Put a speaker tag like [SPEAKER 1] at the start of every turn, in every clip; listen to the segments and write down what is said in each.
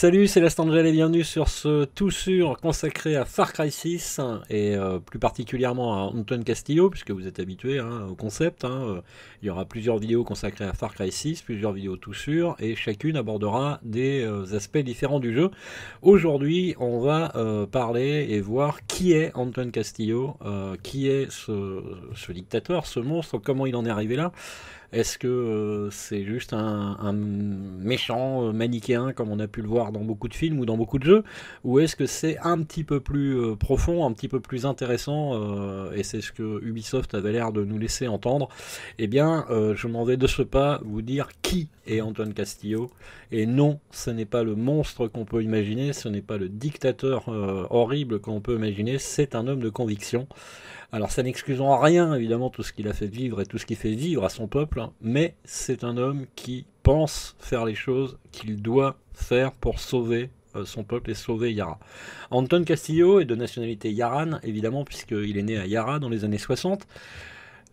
[SPEAKER 1] Salut, c'est Lastangel et bienvenue sur ce tout sûr consacré à Far Cry 6 et euh, plus particulièrement à Antoine Castillo, puisque vous êtes habitué hein, au concept. Hein, euh, il y aura plusieurs vidéos consacrées à Far Cry 6, plusieurs vidéos tout sûr, et chacune abordera des euh, aspects différents du jeu. Aujourd'hui, on va parler et voir qui est Antoine Castillo, qui est ce dictateur, ce monstre, comment il en est arrivé là. Est-ce que euh, c'est juste un, méchant euh, manichéen comme on a pu le voir dans beaucoup de films ou dans beaucoup de jeux Ou est-ce que c'est un petit peu plus euh, profond, un petit peu plus intéressant Et c'est ce que Ubisoft avait l'air de nous laisser entendre. Eh bien, je m'en vais de ce pas vous dire qui est Antoine Castillo. Et non, ce n'est pas le monstre qu'on peut imaginer, ce n'est pas le dictateur horrible qu'on peut imaginer, c'est un homme de conviction. Alors ça n'excuse en rien évidemment tout ce qu'il a fait vivre et tout ce qu'il fait vivre à son peuple, mais c'est un homme qui pense faire les choses qu'il doit faire pour sauver euh, son peuple et sauver Yara. Anton Castillo est de nationalité yarane, évidemment, puisqu'il est né à Yara dans les années 60.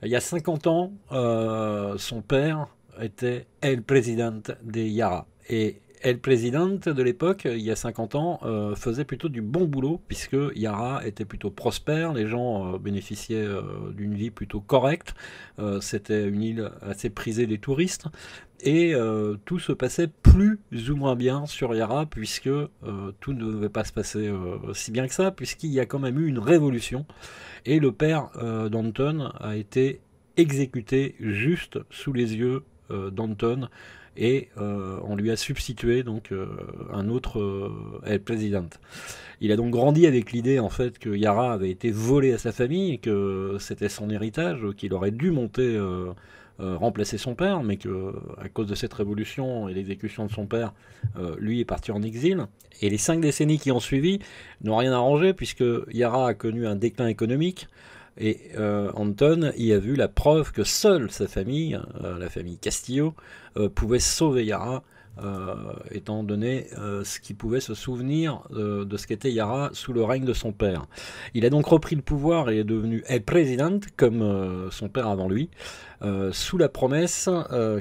[SPEAKER 1] Il y a 50 ans, euh, son père était le président de Yara. Et El Presidente de l'époque, il y a 50 ans, euh, faisait plutôt du bon boulot, puisque Yara était plutôt prospère, les gens euh, bénéficiaient euh, d'une vie plutôt correcte, c'était une île assez prisée des touristes, et tout se passait plus ou moins bien sur Yara, puisque tout ne devait pas se passer si bien que ça, puisqu'il y a quand même eu une révolution, et le père d'Anton a été exécuté juste sous les yeux euh, Danton et euh, on lui a substitué donc euh, un autre euh, Il a donc grandi avec l'idée en fait que Yara avait été volé à sa famille, que c'était son héritage, qu'il aurait dû monter remplacer son père, mais que à cause de cette révolution et l'exécution de son père, lui est parti en exil. Et les cinq décennies qui ont suivi n'ont rien arrangé puisque Yara a connu un déclin économique. Et euh, Anton y a vu la preuve que seule sa famille, euh, la famille Castillo, euh, pouvait sauver Yara euh, étant donné euh, ce qu'il pouvait se souvenir euh, de ce qu'était Yara sous le règne de son père. Il a donc repris le pouvoir et est devenu El President, comme son père avant lui, sous la promesse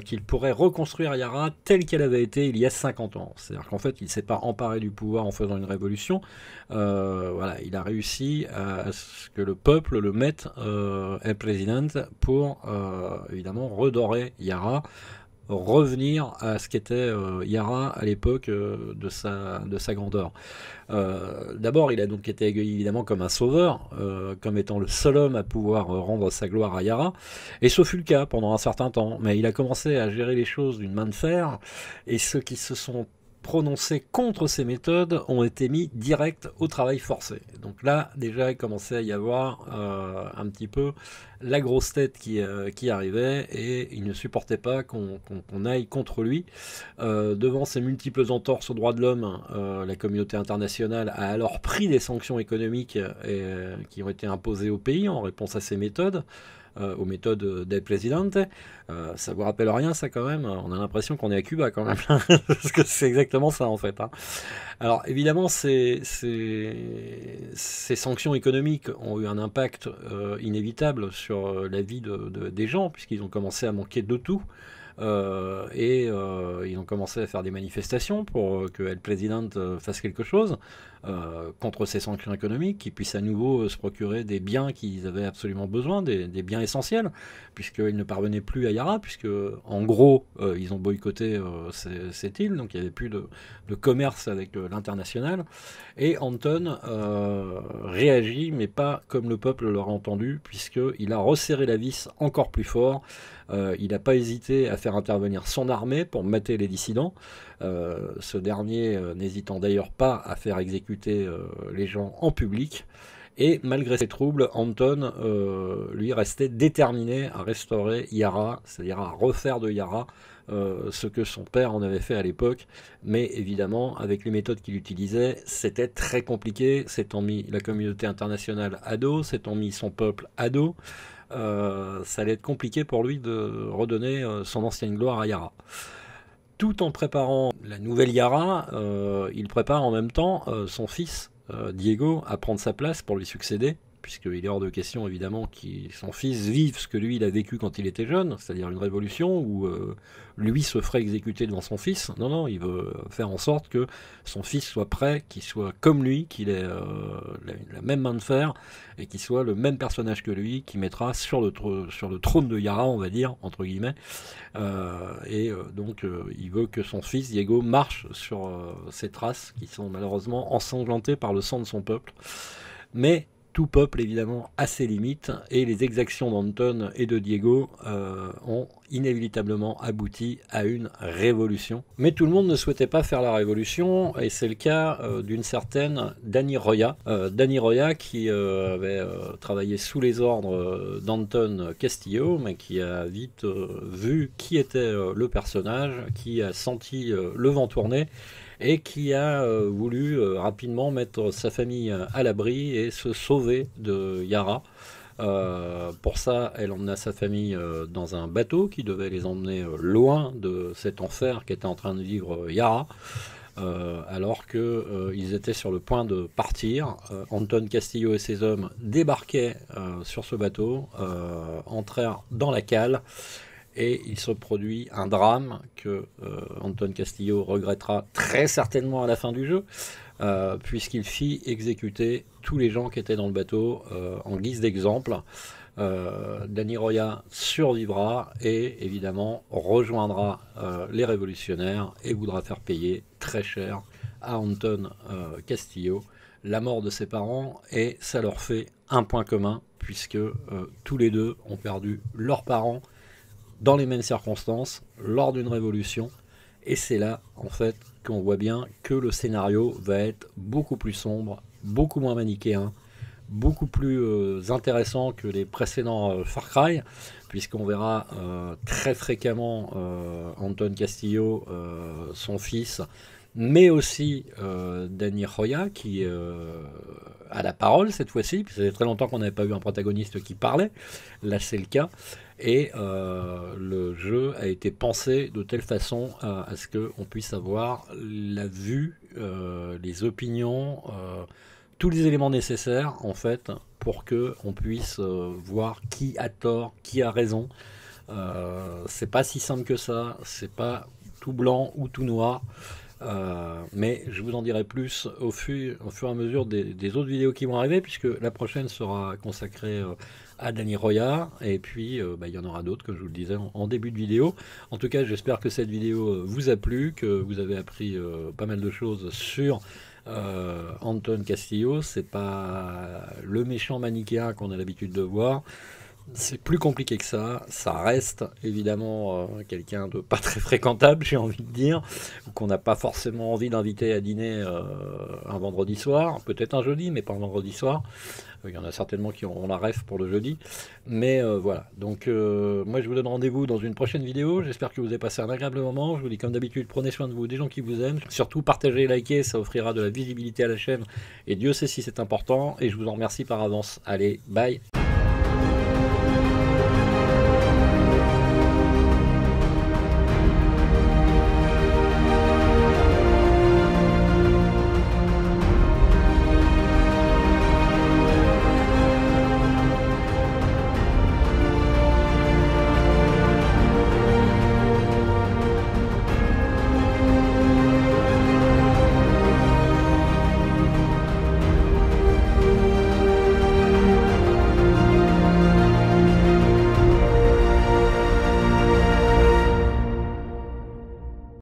[SPEAKER 1] qu'il pourrait reconstruire Yara telle qu'elle avait été il y a 50 ans. C'est-à-dire qu'en fait, il ne s'est pas emparé du pouvoir en faisant une révolution. voilà, il a réussi à ce que le peuple le mette El président » pour évidemment redorer Yara revenir à ce qu'était euh, Yara à l'époque euh, de, sa, de sa grandeur. Euh, d'abord, il a donc été accueilli évidemment comme un sauveur, comme étant le seul homme à pouvoir rendre sa gloire à Yara, et ce fut le cas pendant un certain temps, mais il a commencé à gérer les choses d'une main de fer, et ceux qui se sont prononcés contre ces méthodes ont été mis direct au travail forcé. Donc là, déjà, il commençait à y avoir euh, un petit peu la grosse tête qui, euh, qui arrivait et il ne supportait pas qu'on aille contre lui. Euh, devant ces multiples entorses aux droits de l'homme, la communauté internationale a alors pris des sanctions économiques qui ont été imposées au pays en réponse à ces méthodes. Euh, aux méthodes euh, des présidentes. Ça euh, ça vous rappelle rien, ça, quand même On a l'impression qu'on est à Cuba, quand même. Parce que c'est exactement ça, en fait. Hein. Alors, évidemment, ces, sanctions économiques ont eu un impact inévitable sur la vie des gens, puisqu'ils ont commencé à manquer de tout. Euh, et euh, ils ont commencé à faire des manifestations pour euh, que El président fasse quelque chose contre ces sanctions économiques, qu'ils puissent à nouveau se procurer des biens qu'ils avaient absolument besoin, des, biens essentiels, puisqu'ils ne parvenaient plus à Yara, puisque en gros, ils ont boycotté cette île, donc il n'y avait plus de, de commerce avec l'international. Et Anton réagit, mais pas comme le peuple l'aurait entendu, puisqu'il a resserré la vis encore plus fort. Euh, il n'a pas hésité à faire intervenir son armée pour mater les dissidents, euh, ce dernier euh, n'hésitant d'ailleurs pas à faire exécuter les gens en public. Et malgré ces troubles, Anton, lui, restait déterminé à restaurer Yara, c'est-à-dire à refaire de Yara ce que son père en avait fait à l'époque, mais évidemment, avec les méthodes qu'il utilisait, c'était très compliqué. S'étant mis la communauté internationale à dos, s'étant mis son peuple à dos, euh, ça allait être compliqué pour lui de redonner euh, son ancienne gloire à Yara. Tout en préparant la nouvelle Yara, euh, il prépare en même temps son fils, Diego, à prendre sa place pour lui succéder puisqu'il est hors de question évidemment que son fils vive ce que lui il a vécu quand il était jeune, c'est-à-dire une révolution où euh, lui se ferait exécuter devant son fils. Non, non, il veut faire en sorte que son fils soit prêt, qu'il soit comme lui, qu'il ait euh, la, même main de fer et qu'il soit le même personnage que lui, qui mettra sur le, trône de Yara, on va dire, entre guillemets. Euh, et donc il veut que son fils, Diego, marche sur ces traces qui sont malheureusement ensanglantées par le sang de son peuple. Mais tout peuple évidemment à ses limites et les exactions d'Anton et de Diego euh, ont inévitablement abouti à une révolution. Mais tout le monde ne souhaitait pas faire la révolution et c'est le cas euh, d'une certaine Dani Roya. Euh, Danny Roya qui avait travaillé sous les ordres d'Anton Castillo mais qui a vite vu qui était le personnage, qui a senti le vent tourner et qui a euh, voulu euh, rapidement mettre sa famille euh, à l'abri et se sauver de Yara. pour ça, elle emmena sa famille dans un bateau qui devait les emmener loin de cet enfer qu'était en train de vivre Yara. alors qu'ils étaient sur le point de partir, Anton Castillo et ses hommes débarquaient sur ce bateau, entrèrent dans la cale et il se produit un drame que euh, Anton Castillo regrettera très certainement à la fin du jeu, euh, puisqu'il fit exécuter tous les gens qui étaient dans le bateau euh, en guise d'exemple. Dani Roya survivra et évidemment rejoindra les révolutionnaires et voudra faire payer très cher à Anton Castillo la mort de ses parents et ça leur fait un point commun puisque tous les deux ont perdu leurs parents dans les mêmes circonstances, lors d'une révolution. Et c'est là, en fait, qu'on voit bien que le scénario va être beaucoup plus sombre, beaucoup moins manichéen, beaucoup plus euh, intéressant que les précédents euh, Far Cry, puisqu'on verra euh, très fréquemment Anton Castillo, son fils, mais aussi euh, Danny Roya qui euh, a la parole cette fois-ci. Ça fait très longtemps qu'on n'avait pas eu un protagoniste qui parlait. Là, c'est le cas. Et euh, le jeu a été pensé de telle façon euh, à, ce qu'on puisse avoir la vue, les opinions, tous les éléments nécessaires en fait pour qu'on puisse voir qui a tort, qui a raison. c'est pas si simple que ça. C'est pas tout blanc ou tout noir. Euh, mais je vous en dirai plus au fur, et à mesure des, autres vidéos qui vont arriver, puisque la prochaine sera consacrée euh, à Danny Roya, et puis euh, bah, il y en aura d'autres, comme je vous le disais en, en, début de vidéo. En tout cas, j'espère que cette vidéo vous a plu, que vous avez appris pas mal de choses sur Anton Castillo. C'est pas le méchant manichéen qu'on a l'habitude de voir. C'est plus compliqué que ça. Ça reste évidemment euh, quelqu'un de pas très fréquentable, j'ai envie de dire, qu'on n'a pas forcément envie d'inviter à dîner euh, un vendredi soir, peut-être un jeudi, mais pas un vendredi soir. Euh, il y en a certainement qui ont la ref pour le jeudi. Mais voilà. Donc, moi, je vous donne rendez-vous dans une prochaine vidéo. J'espère que vous avez passé un agréable moment. Je vous dis, comme d'habitude, prenez soin de vous, des gens qui vous aiment. Surtout, partagez likez. Ça offrira de la visibilité à la chaîne. Et Dieu sait si c'est important. Et je vous en remercie par avance. Allez, bye.